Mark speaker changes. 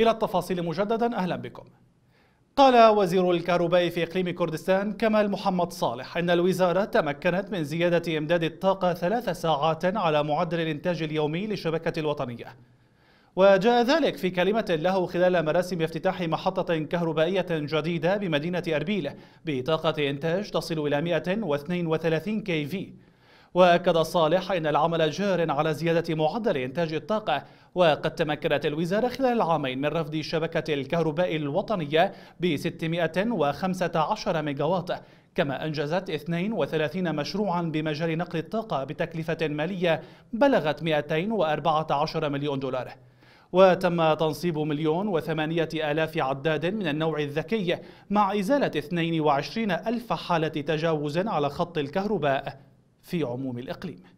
Speaker 1: إلى التفاصيل مجددا أهلا بكم قال وزير الكهرباء في إقليم كردستان كمال محمد صالح أن الوزارة تمكنت من زيادة إمداد الطاقة ثلاث ساعات على معدل الإنتاج اليومي للشبكة الوطنية وجاء ذلك في كلمة له خلال مراسم افتتاح محطة كهربائية جديدة بمدينة أربيل بطاقة إنتاج تصل إلى 132 كي في وأكد صالح أن العمل جار على زيادة معدل إنتاج الطاقة وقد تمكنت الوزارة خلال العامين من رفض شبكة الكهرباء الوطنية ب 615 ميجاوات كما أنجزت 32 مشروعا بمجال نقل الطاقة بتكلفة مالية بلغت 214 مليون دولار وتم تنصيب مليون وثمانية آلاف عداد من النوع الذكي مع إزالة 22 ألف حالة تجاوز على خط الكهرباء في عموم الإقليم